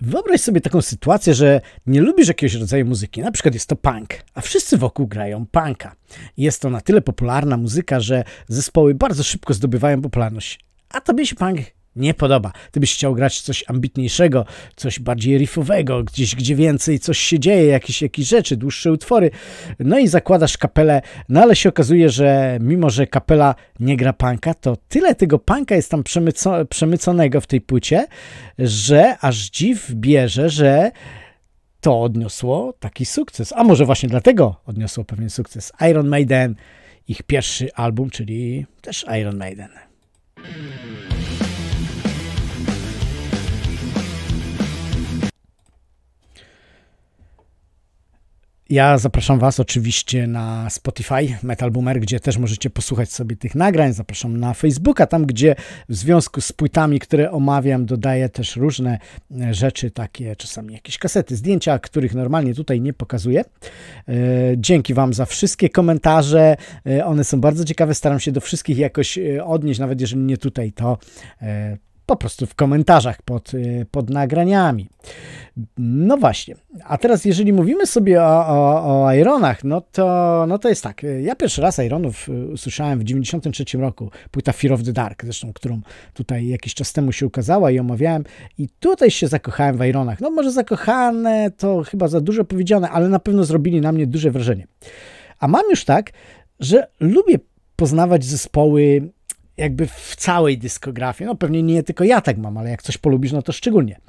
Wyobraź sobie taką sytuację, że nie lubisz jakiegoś rodzaju muzyki, na przykład jest to punk, a wszyscy wokół grają punka. Jest to na tyle popularna muzyka, że zespoły bardzo szybko zdobywają popularność, a tobie się punk nie podoba. Ty byś chciał grać coś ambitniejszego, coś bardziej riffowego, gdzieś gdzie więcej coś się dzieje, jakieś, jakieś rzeczy, dłuższe utwory. No i zakładasz kapelę, no ale się okazuje, że mimo, że kapela nie gra panka, to tyle tego panka jest tam przemyco przemyconego w tej płycie, że aż dziw bierze, że to odniosło taki sukces. A może właśnie dlatego odniosło pewien sukces. Iron Maiden, ich pierwszy album, czyli też Iron Maiden. Ja zapraszam Was oczywiście na Spotify Metal Boomer, gdzie też możecie posłuchać sobie tych nagrań. Zapraszam na Facebooka, tam gdzie w związku z płytami, które omawiam, dodaję też różne e, rzeczy, takie czasami jakieś kasety, zdjęcia, których normalnie tutaj nie pokazuję. E, dzięki Wam za wszystkie komentarze. E, one są bardzo ciekawe. Staram się do wszystkich jakoś odnieść, nawet jeżeli nie tutaj, to po prostu w komentarzach pod, y, pod nagraniami. No właśnie, a teraz jeżeli mówimy sobie o, o, o Ironach, no to, no to jest tak. Y, ja pierwszy raz Ironów y, usłyszałem w 93 roku, płyta Fear of the Dark, zresztą, którą tutaj jakiś czas temu się ukazała i omawiałem i tutaj się zakochałem w Ironach. No może zakochane to chyba za dużo powiedziane, ale na pewno zrobili na mnie duże wrażenie. A mam już tak, że lubię poznawać zespoły jakby w całej dyskografii. No pewnie nie tylko ja tak mam, ale jak coś polubisz, no to szczególnie.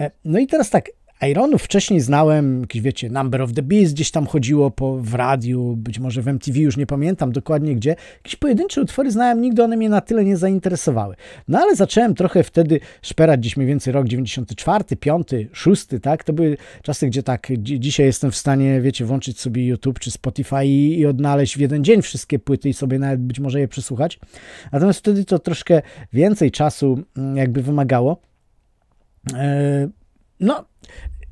E, no i teraz tak, Ironów wcześniej znałem, jakiś wiecie, Number of the Beast gdzieś tam chodziło po, w radiu, być może w MTV, już nie pamiętam dokładnie gdzie. Jakieś pojedyncze utwory znałem, nigdy one mnie na tyle nie zainteresowały. No ale zacząłem trochę wtedy szperać, gdzieś mniej więcej rok 94, 5, 6, tak? To były czasy, gdzie tak, dzisiaj jestem w stanie, wiecie, włączyć sobie YouTube czy Spotify i, i odnaleźć w jeden dzień wszystkie płyty i sobie nawet być może je przesłuchać. Natomiast wtedy to troszkę więcej czasu mm, jakby wymagało. E, no,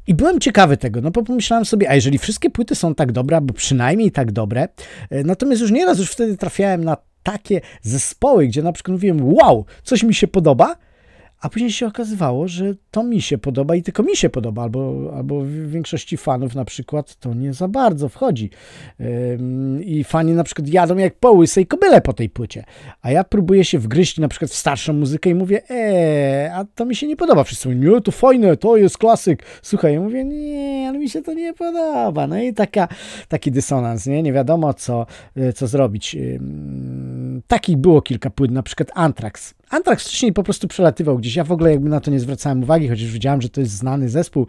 i byłem ciekawy tego, no bo pomyślałem sobie, a jeżeli wszystkie płyty są tak dobre, albo przynajmniej tak dobre, e, natomiast już nieraz już wtedy trafiałem na takie zespoły, gdzie na przykład mówiłem, wow, coś mi się podoba, a później się okazywało, że to mi się podoba i tylko mi się podoba, albo, albo w większości fanów na przykład to nie za bardzo wchodzi. I fani na przykład jadą jak po łysej kobyle po tej płycie, a ja próbuję się wgryźć na przykład w starszą muzykę i mówię, eee, a to mi się nie podoba. Wszyscy mówią, nie, to fajne, to jest klasyk. Słuchaj, ja mówię, nie, ale mi się to nie podoba. No i taka, taki dysonans, nie, nie wiadomo co, y, co zrobić. takich było kilka płyt, na przykład Anthrax Antrax wcześniej po prostu przelatywał gdzieś. Ja w ogóle jakby na to nie zwracałem uwagi, chociaż wiedziałem, że to jest znany zespół.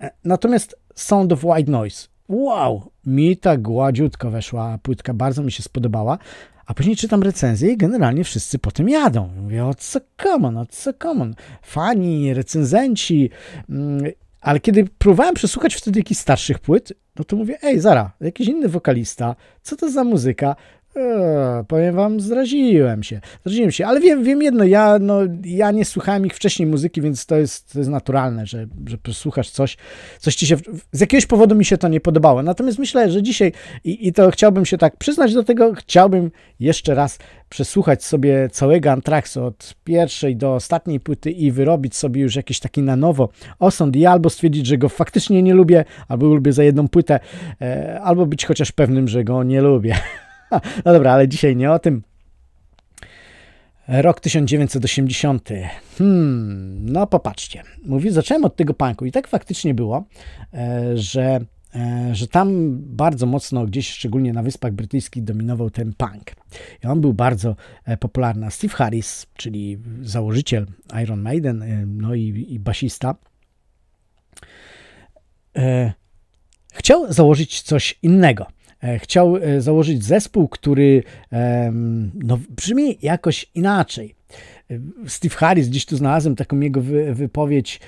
E, natomiast Sound of White Noise. Wow, mi ta gładziutko weszła płytka, bardzo mi się spodobała. A później czytam recenzję i generalnie wszyscy po tym jadą. Mówię, o co common, o co common. Fani, recenzenci. Mm, ale kiedy próbowałem przesłuchać wtedy jakichś starszych płyt, no to mówię, ej, zara, jakiś inny wokalista, co to za muzyka? powiem wam, zraziłem się. Zraziłem się, ale wiem, wiem jedno, ja, no, ja nie słuchałem ich wcześniej muzyki, więc to jest, to jest naturalne, że, że słuchasz coś, coś ci się, z jakiegoś powodu mi się to nie podobało. Natomiast myślę, że dzisiaj, i, i to chciałbym się tak przyznać do tego, chciałbym jeszcze raz przesłuchać sobie całego Antraxu od pierwszej do ostatniej płyty i wyrobić sobie już jakiś taki na nowo osąd i albo stwierdzić, że go faktycznie nie lubię, albo lubię za jedną płytę, e, albo być chociaż pewnym, że go nie lubię. No dobra, ale dzisiaj nie o tym. Rok 1980. Hmm, no popatrzcie. Mówi, zacząłem od tego punku i tak faktycznie było, e, że, e, że tam bardzo mocno gdzieś, szczególnie na Wyspach Brytyjskich, dominował ten punk. I on był bardzo e, popularny. Steve Harris, czyli założyciel Iron Maiden, no i, i basista, chciał założyć coś innego – E, chciał e, założyć zespół, który no, brzmi jakoś inaczej. E, Steve Harris, gdzieś tu znalazłem taką jego wypowiedź,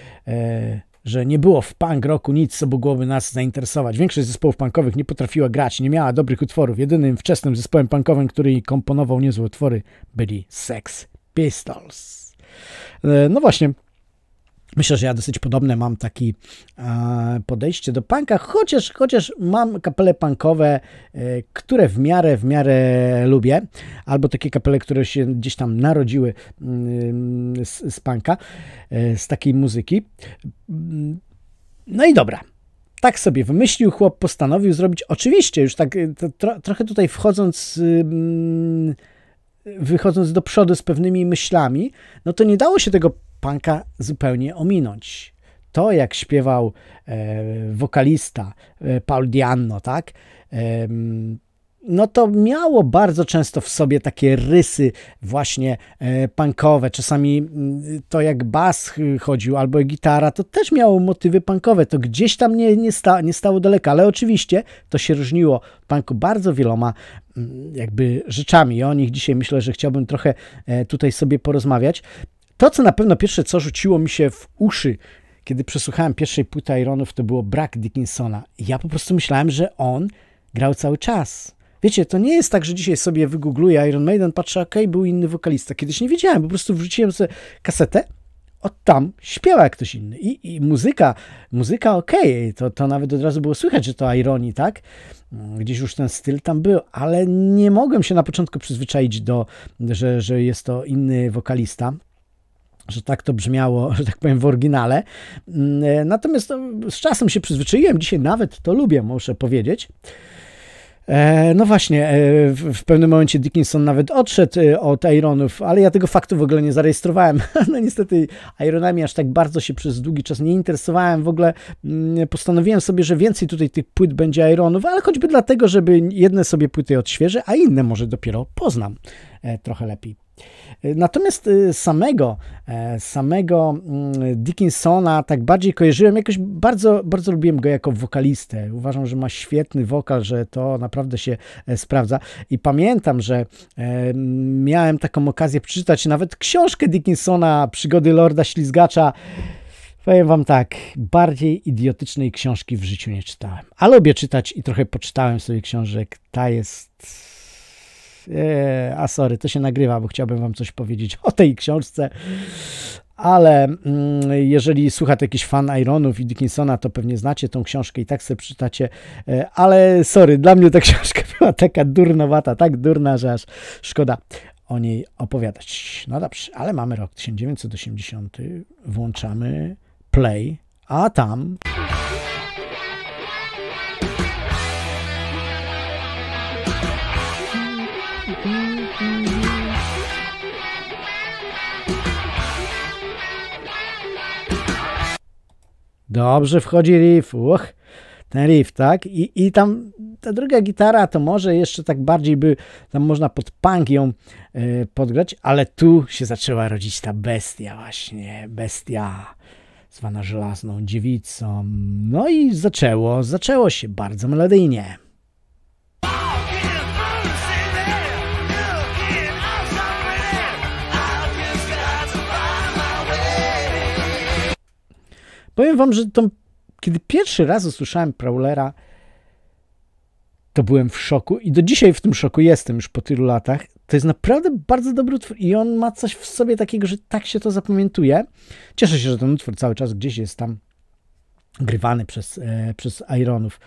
że nie było w punk roku nic, co mogłoby nas zainteresować. Większość zespołów punkowych nie potrafiła grać, nie miała dobrych utworów. Jedynym wczesnym zespołem punkowym, który komponował niezłe utwory, byli Sex Pistols. No właśnie, Myślę, że ja dosyć podobne mam takie e, podejście do punka, chociaż, chociaż mam kapele punkowe, e, które w miarę, w miarę lubię, albo takie kapele, które się gdzieś tam narodziły mm, z, z punka, e, z takiej muzyki. No i dobra, tak sobie wymyślił chłop, postanowił zrobić. Oczywiście, już tak tro, trochę tutaj wchodząc, mm, wychodząc do przodu z pewnymi myślami, no to nie dało się tego punka zupełnie ominąć. To, jak śpiewał e, wokalista e, Paul Dianno, tak? E, no to miało bardzo często w sobie takie rysy właśnie e, punkowe. Czasami to jak bas chodził albo gitara, to też miało motywy punkowe. To gdzieś tam nie, nie, sta, nie stało daleko, ale oczywiście to się różniło punku bardzo wieloma jakby rzeczami. O nich dzisiaj myślę, że chciałbym trochę e, tutaj sobie porozmawiać. To, co na pewno pierwsze, co rzuciło mi się w uszy, kiedy przesłuchałem pierwszej płyty Ironów, to było brak Dickinsona. Ja po prostu myślałem, że on grał cały czas. Wiecie, to nie jest tak, że dzisiaj sobie wygoogluję Iron Maiden, patrzę, ok, był inny wokalista. Kiedyś nie wiedziałem, po prostu wrzuciłem sobie kasetę, od tam śpiewa jak ktoś inny. I, i muzyka, muzyka okej, okay. to, to nawet od razu było słychać, że to ironii, tak? Mm, gdzieś już ten styl tam był, ale nie mogłem się na początku przyzwyczaić do, że, że jest to inny wokalista że tak to brzmiało, że tak powiem, w oryginale. Mm, e, natomiast no, z czasem się przyzwyczaiłem, dzisiaj nawet to lubię, muszę powiedzieć. E, no właśnie, e, w pewnym momencie Dickinson nawet odszedł od Ironów, ale ja tego faktu w ogóle nie zarejestrowałem. No niestety Ironami aż tak bardzo się przez długi czas nie interesowałem. W ogóle mm, postanowiłem sobie, że więcej tutaj tych płyt będzie Ironów, ale choćby dlatego, żeby jedne sobie płyty odświeżę, a inne może dopiero poznam trochę lepiej. Natomiast y, samego, e, samego mm, Dickinsona tak bardziej kojarzyłem, jakoś bardzo, bardzo lubiłem go jako wokalistę. Uważam, że ma świetny wokal, że to naprawdę się e, sprawdza. I pamiętam, że e, miałem taką okazję przeczytać nawet książkę Dickinsona, Przygody Lorda Ślizgacza. Powiem wam tak, bardziej idiotycznej książki w życiu nie czytałem. Ale lubię czytać i trochę poczytałem sobie książek. Ta jest Eee, a sorry, to się nagrywa, bo chciałbym wam coś powiedzieć o tej książce. Ale mm, jeżeli słuchacie jakiś fan Ironów i Dickinsona, to pewnie znacie tą książkę i tak sobie przeczytacie. Eee, ale sorry, dla mnie ta książka była taka durnowata, tak durna, że aż szkoda o niej opowiadać. No dobrze, ale mamy rok 1980, włączamy play, a tam... Dobrze wchodzi riff. Uch, ten riff, tak? I, I tam ta druga gitara to może jeszcze tak bardziej by, tam można pod punk ją y, e, podgrać, ale tu się zaczęła rodzić ta bestia właśnie, bestia zwana żelazną dziewicą. No i zaczęło, zaczęło się bardzo melodyjnie. Powiem wam, że to, kiedy pierwszy raz usłyszałem Prowlera, to byłem w szoku i do dzisiaj w tym szoku jestem już po tylu latach. To jest naprawdę bardzo dobry utwór i on ma coś w sobie takiego, że tak się to zapamiętuje. Cieszę się, że ten utwór cały czas gdzieś jest tam grywany przez, e, przez Ironów.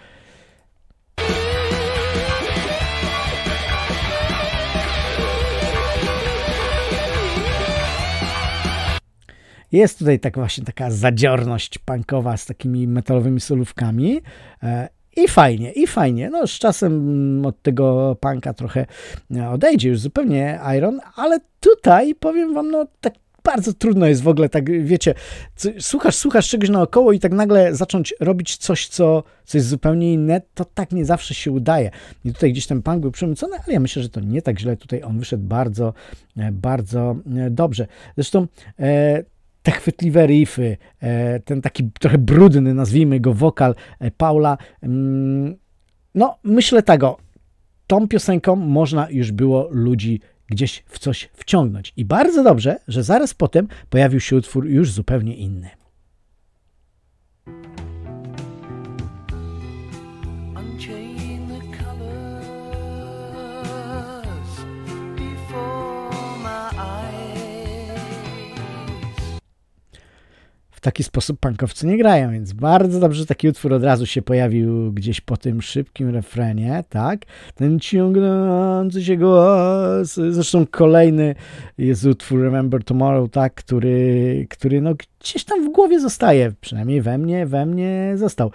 Jest tutaj tak właśnie taka zadziorność punkowa z takimi metalowymi solówkami. E, I fajnie, i fajnie. No, z czasem mm, od tego panka trochę e, odejdzie już zupełnie Iron, ale tutaj powiem wam, no tak bardzo trudno jest w ogóle, tak wiecie, słuchasz, słuchasz czegoś naokoło i tak nagle zacząć robić coś, co, co jest zupełnie inne, to tak nie zawsze się udaje. I tutaj gdzieś ten punk był przemycony, ale ja myślę, że to nie tak źle. Tutaj on wyszedł bardzo, e, bardzo dobrze. Zresztą e, te chwytliwe riffy, e, ten taki trochę brudny, nazwijmy go, wokal e, Paula. Mm, no, myślę tego, tak, tą piosenką można już było ludzi gdzieś w coś wciągnąć. I bardzo dobrze, że zaraz potem pojawił się utwór już zupełnie inny. taki sposób punkowcy nie grają, więc bardzo dobrze że taki utwór od razu się pojawił gdzieś po tym szybkim refrenie, tak? Ten ciągnący się głos, zresztą kolejny jest utwór Remember Tomorrow, tak, który, który no gdzieś tam w głowie zostaje, przynajmniej we mnie, we mnie został.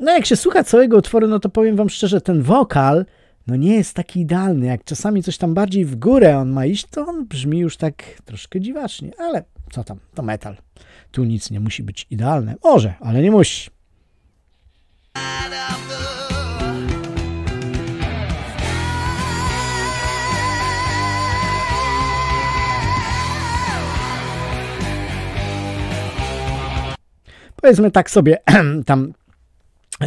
No jak się słucha całego utworu, no to powiem wam szczerze, ten wokal, no nie jest taki idealny. Jak czasami coś tam bardziej w górę on ma iść, to on brzmi już tak troszkę dziwacznie, ale co tam, to metal. Tu nic nie musi być idealne. Może, ale nie musi. Powiedzmy tak sobie tam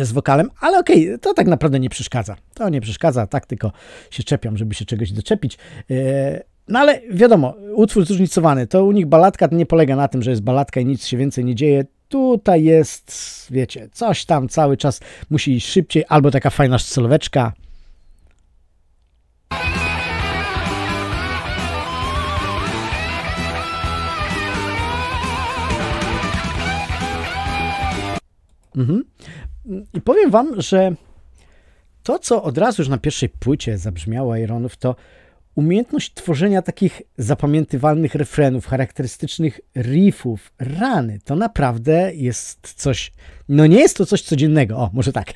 z wokalem, ale okej, okay, to tak naprawdę nie przeszkadza. To nie przeszkadza, tak tylko się czepiam, żeby się czegoś doczepić. E, no ale wiadomo, utwór zróżnicowany, to u nich balatka nie polega na tym, że jest baladka i nic się więcej nie dzieje. Tutaj jest, wiecie, coś tam cały czas musi iść szybciej, albo taka fajna sylweczka. Mhm. I powiem wam, że to, co od razu już na pierwszej płycie zabrzmiało Ironów, to Umiejętność tworzenia takich zapamiętywalnych refrenów, charakterystycznych riffów, rany, to naprawdę jest coś. No nie jest to coś codziennego. O, może tak.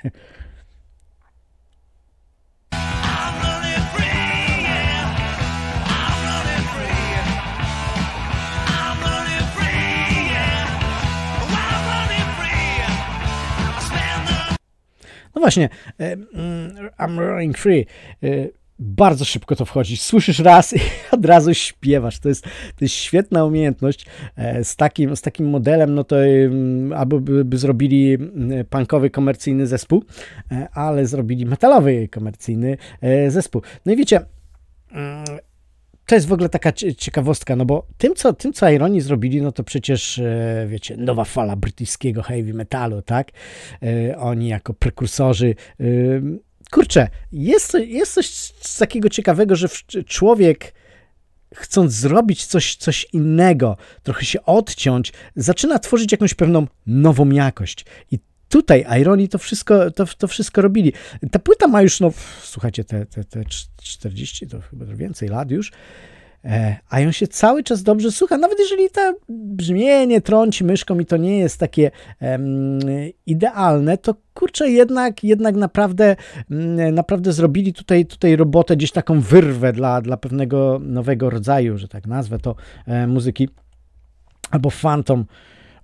No właśnie, e, mm, I'm running free. E, bardzo szybko to wchodzi. Słyszysz raz i od razu śpiewasz. To jest, to jest świetna umiejętność. E, z takim, z takim modelem, no to y, albo by, by zrobili punkowy komercyjny zespół, e, ale zrobili metalowy komercyjny e, zespół. No i wiecie, mm, to jest w ogóle taka ciekawostka, no bo tym, co, tym, co Ironi zrobili, no to przecież, wiecie, nowa fala brytyjskiego heavy metalu, tak? Oni jako prekursorzy kurczę, jest, jest coś takiego ciekawego, że człowiek chcąc zrobić coś, coś innego, trochę się odciąć, zaczyna tworzyć jakąś pewną nową jakość. I tutaj Irony to wszystko, to, to wszystko robili. Ta płyta ma już, no słuchajcie, te, te, te 40, to chyba więcej lat już. E, a ją się cały czas dobrze słucha, nawet jeżeli to brzmienie trąci myszką i to nie jest takie um, idealne, to kurczę, jednak, jednak naprawdę, mm, naprawdę zrobili tutaj, tutaj robotę, gdzieś taką wyrwę dla, dla pewnego nowego rodzaju, że tak nazwę to, e, muzyki, albo Phantom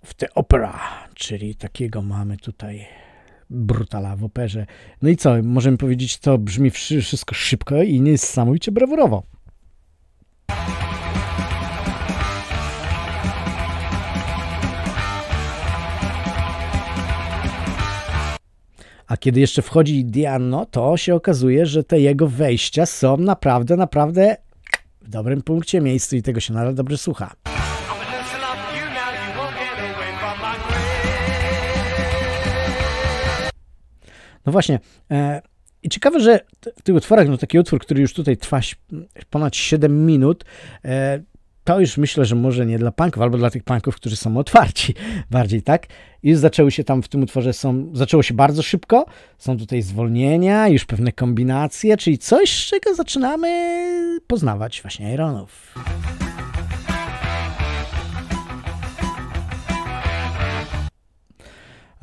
w the Opera, czyli takiego mamy tutaj brutala w operze. No i co, możemy powiedzieć, to brzmi wszystko szybko i niesamowicie brawurowo. A kiedy jeszcze wchodzi Diano, to się okazuje, że te jego wejścia są naprawdę, naprawdę w dobrym punkcie miejscu i tego się nadal dobrze słucha. No właśnie, e, i ciekawe, że w tych utworach, no taki utwór, który już tutaj trwa ponad 7 minut, e, to już myślę, że może nie dla punków, albo dla tych punków, którzy są otwarci bardziej, tak? Już zaczęły się tam w tym utworze, są, zaczęło się bardzo szybko, są tutaj zwolnienia, już pewne kombinacje, czyli coś, z czego zaczynamy poznawać właśnie Ironów.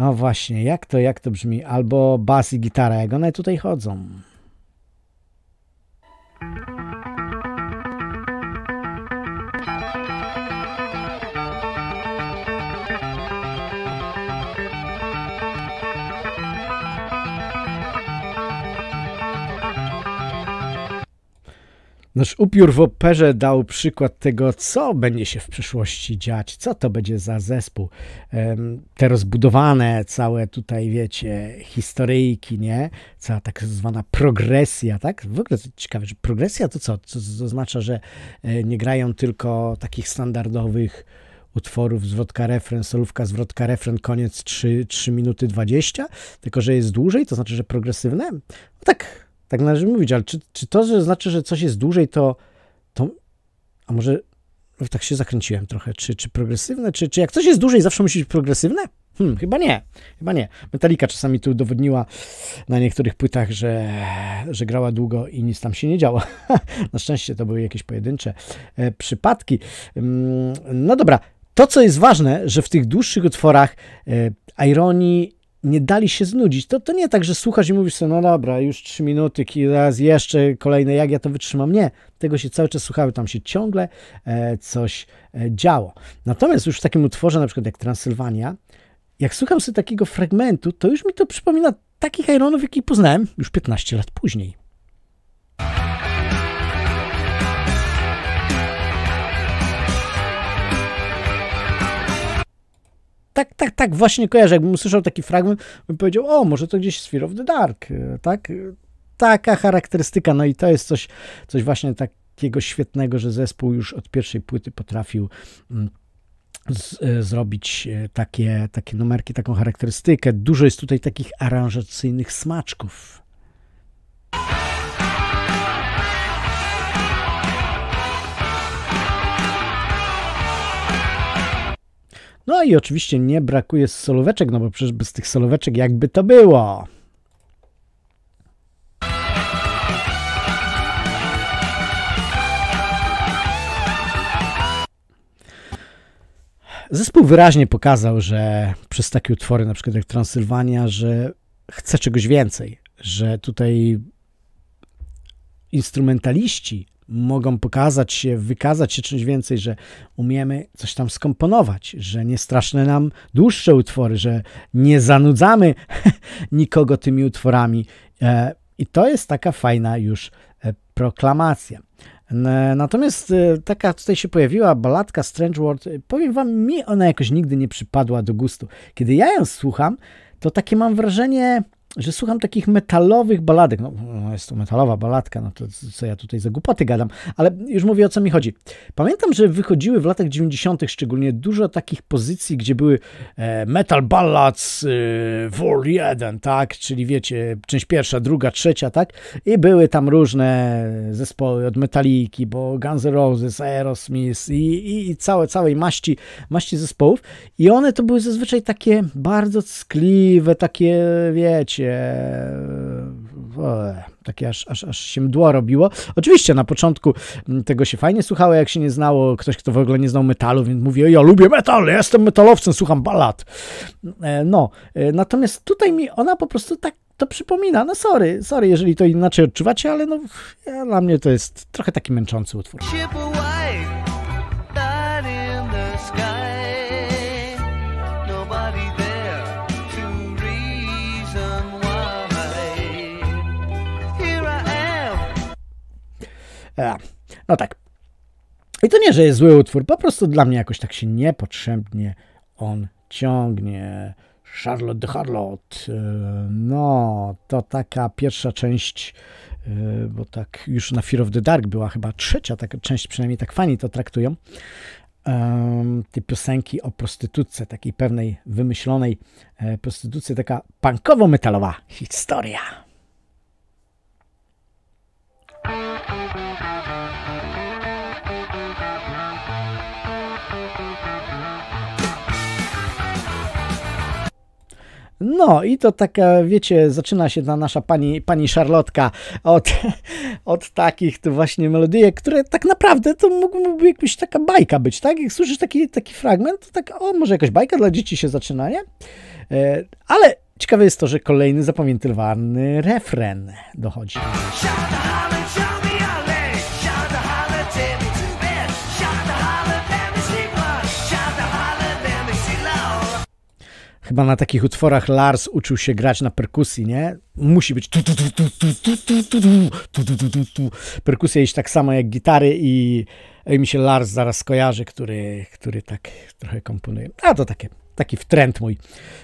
No właśnie, jak to, jak to brzmi? Albo bas i gitara, jak one tutaj chodzą. Nasz upiór w operze dał przykład tego, co będzie się w przyszłości dziać, co to będzie za zespół. Te rozbudowane całe tutaj, wiecie, historyjki, nie? Cała tak zwana progresja, tak? W ogóle ciekawe, że progresja to co? To oznacza, że e, nie grają tylko takich standardowych utworów, zwrotka, refren, solówka, zwrotka, refren, koniec 3, 3 minuty 20, tylko że jest dłużej, to znaczy, że progresywne? No tak tak należy mówić, ale czy, czy to że znaczy, że coś jest dłużej, to, to a może no tak się zakręciłem trochę, czy, czy progresywne, czy, czy jak coś jest dłużej, zawsze musi być progresywne? Hmm, chyba nie, chyba nie. Metallica czasami tu udowodniła na niektórych płytach, że, że grała długo i nic tam się nie działo. na szczęście to były jakieś pojedyncze e, przypadki. Mm, no dobra, to co jest ważne, że w tych dłuższych utworach e, ironii nie dali się znudzić. To, to nie tak, że słuchasz i mówisz sobie, no dobra, już trzy minuty, raz jeszcze kolejne, jak ja to wytrzymam. Nie, tego się cały czas słuchały, tam się ciągle e, coś e, działo. Natomiast już w takim utworze, na przykład jak Transylwania, jak słucham sobie takiego fragmentu, to już mi to przypomina takich Ironów, jakich poznałem już 15 lat później. tak, tak, tak, właśnie kojarzę. Jakbym usłyszał taki fragment, bym powiedział, o, może to gdzieś Fear of the Dark, e, tak? E, taka charakterystyka, no i to jest coś, coś właśnie takiego świetnego, że zespół już od pierwszej płyty potrafił mm, z, e, zrobić takie, takie numerki, taką charakterystykę. Dużo jest tutaj takich aranżacyjnych smaczków. No i oczywiście nie brakuje solóweczek, no bo przecież bez tych solóweczek jakby to było. Zespół wyraźnie pokazał, że przez takie utwory, na przykład jak Transylwania, że chce czegoś więcej, że tutaj instrumentaliści mogą pokazać się, wykazać się czymś więcej, że umiemy coś tam skomponować, że nie straszne nam dłuższe utwory, że nie zanudzamy nikogo tymi utworami. E, I to jest taka fajna już e, proklamacja. Natomiast e, taka tutaj się pojawiła baladka Strange World. Powiem wam, mi ona jakoś nigdy nie przypadła do gustu. Kiedy ja ją słucham, to takie mam wrażenie, że słucham takich metalowych baladek. No, no, jest to metalowa baladka, no to co ja tutaj za głupoty gadam, ale już mówię o co mi chodzi. Pamiętam, że wychodziły w latach 90. szczególnie dużo takich pozycji, gdzie były e, metal ballads e, Vol 1, tak? Czyli wiecie, część pierwsza, druga, trzecia, tak? I były tam różne zespoły od Metaliki, bo Guns N' Roses, Aerosmith i, i, i całe, całej maści, maści zespołów. I one to były zazwyczaj takie bardzo ckliwe, takie wiecie, się o, takie aż, aż, aż się mdło robiło. Oczywiście na początku mm, tego się fajnie słuchało, jak się nie znało, ktoś, kto w ogóle nie znał metalu, więc mówi, ja lubię metal, jestem metalowcem, słucham balad. E, no, e, natomiast tutaj mi ona po prostu tak to przypomina, no sorry, sorry, jeżeli to inaczej odczuwacie, ale no ja, dla mnie to jest trochę taki męczący utwór. E, no tak. I to nie, że jest zły utwór, po prostu dla mnie jakoś tak się niepotrzebnie on ciągnie. Charlotte de Charlotte. E, no, to taka pierwsza część, e, bo tak już na Fear of the Dark była chyba trzecia taka część, przynajmniej tak fani to traktują. te piosenki o prostytutce, takiej pewnej wymyślonej prostytucji, taka punkowo-metalowa historia. No i to taka, wiecie, zaczyna się ta nasza pani, pani Szarlotka od, od takich to właśnie melodyjek, które tak naprawdę to mógłby jakaś taka bajka być, tak? Jak słyszysz taki, taki fragment, to tak, o, może jakaś bajka dla dzieci się zaczyna, nie? E, ale ciekawe jest to, że kolejny zapamiętywany refren dochodzi. chyba na takich utworach Lars uczył się grać na perkusji, nie? Musi być tu, tu, tu, tu, tu, tu, tu, tu, tu, tu, Perkusja iść tak samo jak gitary i mi się Lars zaraz kojarzy, który, który tak trochę komponuje. A to takie, taki wtręt mój.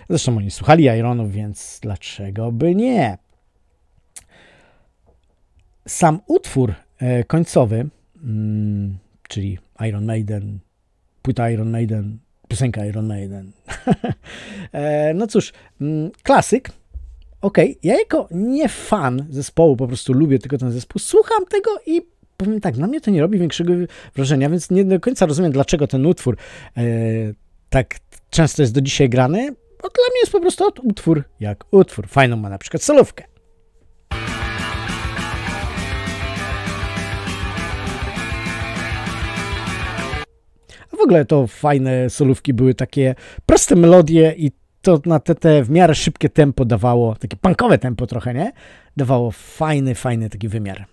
Zresztą oni słuchali Ironów, więc dlaczego by nie? Sam utwór końcowy, czyli Iron Maiden, płyta Iron Maiden, Piosenka Iron Maiden. E, no cóż, mm, klasyk. Okej, okay. ja jako nie fan zespołu, po prostu lubię tylko ten zespół, słucham tego i powiem tak, na mnie to nie robi większego wrażenia, więc nie do końca rozumiem, dlaczego ten utwór e, tak często jest do dzisiaj grany, bo dla mnie jest po prostu utwór jak utwór. Fajną ma na przykład solówkę. ogóle to fajne solówki były takie proste melodie i to na te, te w miarę szybkie tempo dawało, takie punkowe tempo trochę, nie? Dawało fajny, fajny taki wymiar.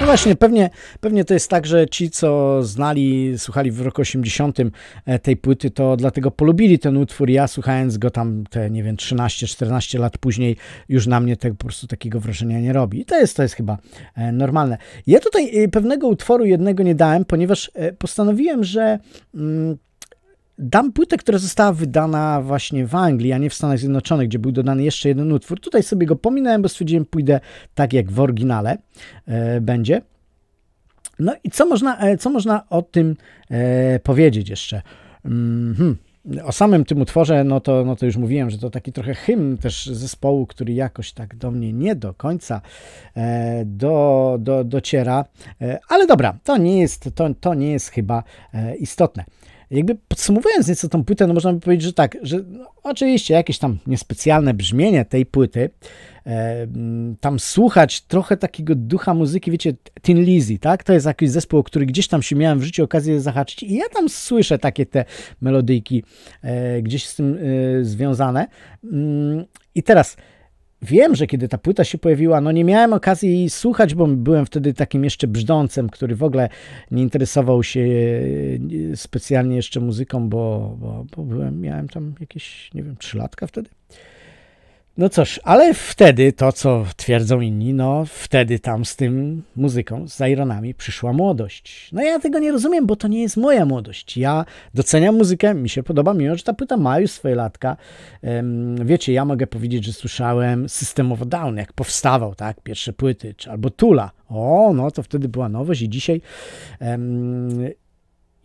No właśnie, pewnie, pewnie to jest tak, że ci, co znali, słuchali w roku 80 e, tej płyty, to dlatego polubili ten utwór. Ja słuchając go tam te, nie wiem, 13-14 lat później już na mnie tego, po prostu takiego wrażenia nie robi. I to jest, to jest chyba e, normalne. Ja tutaj e, pewnego utworu jednego nie dałem, ponieważ postanowiłem, że... Mm, dam płytę, która została wydana właśnie w Anglii, a nie w Stanach Zjednoczonych, gdzie był dodany jeszcze jeden utwór. Tutaj sobie go pominąłem, bo stwierdziłem, pójdę tak jak w oryginale e, będzie. No i co można, e, co można o tym e, powiedzieć jeszcze? Mm -hmm. O samym tym utworze, no to, no to już mówiłem, że to taki trochę hymn też zespołu, który jakoś tak do mnie nie do końca do, do, dociera. ale dobra, to nie jest, to, to nie jest chyba istotne jakby podsumowując nieco tą płytę, no można by powiedzieć, że tak, że no, oczywiście jakieś tam niespecjalne brzmienie tej płyty, e, mm, tam słuchać trochę takiego ducha muzyki, wiecie, Tin Lizzy, tak? To jest jakiś zespół, który gdzieś tam się miałem w życiu okazję zahaczyć i ja tam słyszę takie te melodyjki e, gdzieś z tym e, związane. Mm, I teraz wiem, że kiedy ta płyta się pojawiła, no nie miałem okazji jej słuchać, bo byłem wtedy takim jeszcze brzdącem, który w ogóle nie interesował się e, e, specjalnie jeszcze muzyką, bo, bo, bo byłem, miałem tam jakieś, nie wiem, trzylatka wtedy. No cóż, ale wtedy to, co twierdzą inni, no wtedy tam z tym muzyką, z Ironami przyszła młodość. No ja tego nie rozumiem, bo to nie jest moja młodość. Ja doceniam muzykę, mi się podoba, mimo że ta płyta ma już swoje latka. Wiecie, ja mogę powiedzieć, że słyszałem systemowo Down, jak powstawał, tak, pierwsze płyty, czy albo Tula. O, no to wtedy była nowość i dzisiaj... Um,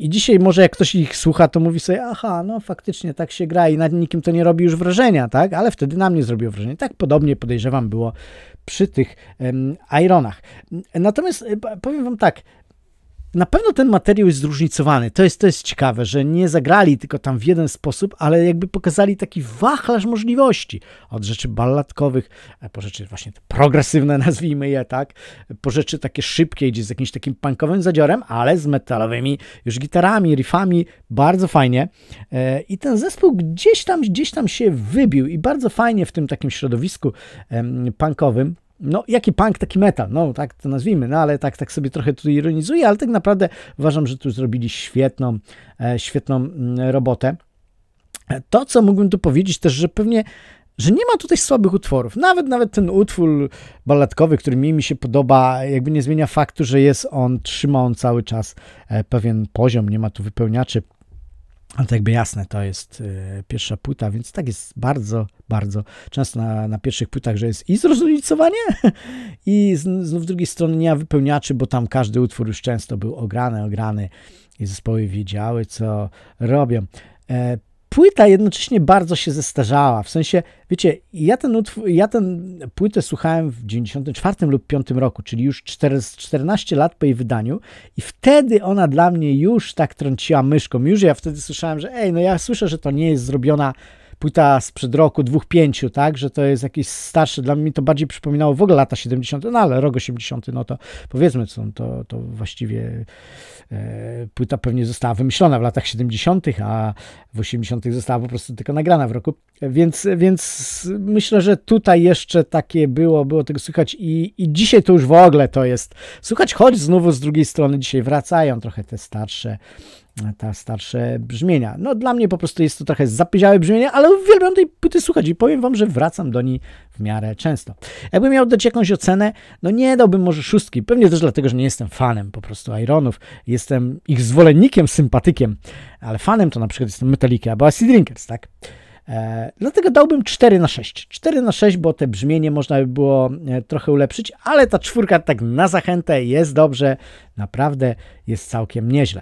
i dzisiaj może jak ktoś ich słucha, to mówi sobie, aha, no faktycznie tak się gra i nad nikim to nie robi już wrażenia, tak? Ale wtedy na mnie zrobiło wrażenie. Tak podobnie podejrzewam było przy tych um, Ironach. Natomiast e, powiem wam tak, na pewno ten materiał jest zróżnicowany. To jest, to jest ciekawe, że nie zagrali tylko tam w jeden sposób, ale jakby pokazali taki wachlarz możliwości. Od rzeczy balladkowych, e, po rzeczy właśnie progresywne, nazwijmy je tak, po rzeczy takie szybkie, gdzie z jakimś takim punkowym zadziorem, ale z metalowymi już gitarami, riffami. Bardzo fajnie. E, I ten zespół gdzieś tam, gdzieś tam się wybił i bardzo fajnie w tym takim środowisku punkowym no, jaki punk, taki metal, no tak to nazwijmy, no ale tak, tak sobie trochę tu ironizuję, ale tak naprawdę uważam, że tu zrobili świetną, e, świetną mm, robotę. E, to, co mógłbym tu powiedzieć też, że pewnie że nie ma tutaj słabych utworów. Nawet nawet ten utwór baladkowy, który mi, mi się podoba, jakby nie zmienia faktu, że jest on, trzyma on cały czas e, pewien poziom, nie ma tu wypełniaczy. Ale to jakby jasne, to jest y, pierwsza płyta, więc tak jest bardzo, bardzo często na, na pierwszych płytach, że jest i zróżnicowanie, i z, znów z drugiej strony nie ma wypełniaczy, bo tam każdy utwór już często był ograny, ograny i zespoły wiedziały, co robią. E, płyta jednocześnie bardzo się zestarzała. W sensie, wiecie, ja ten, ja ten płytę słuchałem w 94 lub 5 roku, czyli już 14 lat po jej wydaniu i wtedy ona dla mnie już tak trąciła myszką. Już ja wtedy słyszałem, że ej, no ja słyszę, że to nie jest zrobiona płyta sprzed roku, dwóch, pięciu, tak, że to jest jakiś starszy, dla mnie to bardziej przypominało w ogóle lata 70., no ale rok 80., no to powiedzmy, co, to, to właściwie e, płyta pewnie została wymyślona w latach 70., a w 80. została po prostu tylko nagrana w roku, więc, więc myślę, że tutaj jeszcze takie było, było tego słychać i, i dzisiaj to już w ogóle to jest, słuchać, choć znowu z drugiej strony dzisiaj wracają trochę te starsze te starsze brzmienia. No dla mnie po prostu jest to trochę zapyziałe brzmienie, ale uwielbiam tej płyty słuchać i powiem wam, że wracam do niej w miarę często. Jakbym miał dać jakąś ocenę, no nie dałbym może szóstki, pewnie też dlatego, że nie jestem fanem po prostu Ironów, jestem ich zwolennikiem, sympatykiem, ale fanem to na przykład jestem Metallica albo Acid Drinkers, tak? E, dlatego dałbym 4 na 6. 4 na 6, bo te brzmienie można by było e, trochę ulepszyć, ale ta czwórka tak na zachętę jest dobrze, naprawdę jest całkiem nieźle.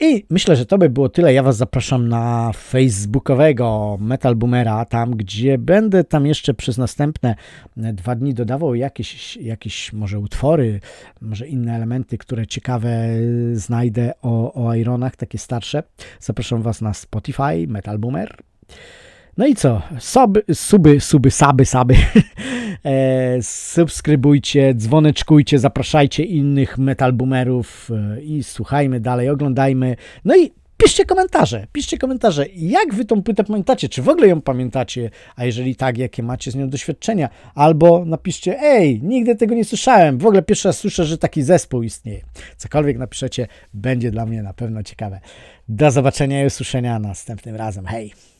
I myślę, że to by było tyle. Ja Was zapraszam na facebookowego Metal Boomera, tam gdzie będę tam jeszcze przez następne e, dwa dni dodawał jakieś, jakieś może utwory, może inne elementy, które ciekawe e, znajdę o, o Ironach, takie starsze. Zapraszam Was na Spotify Metal Boomer. No i co? Soby, suby, suby, saby, saby. E, subskrybujcie, dzwoneczkujcie, zapraszajcie innych metal boomerów e, i słuchajmy dalej, oglądajmy. No i piszcie komentarze, piszcie komentarze, jak wy tą płytę pamiętacie, czy w ogóle ją pamiętacie, a jeżeli tak, jakie macie z nią doświadczenia, albo napiszcie, ej, nigdy tego nie słyszałem, w ogóle pierwszy raz słyszę, że taki zespół istnieje. Cokolwiek napiszecie, będzie dla mnie na pewno ciekawe. Do zobaczenia i usłyszenia następnym razem, hej!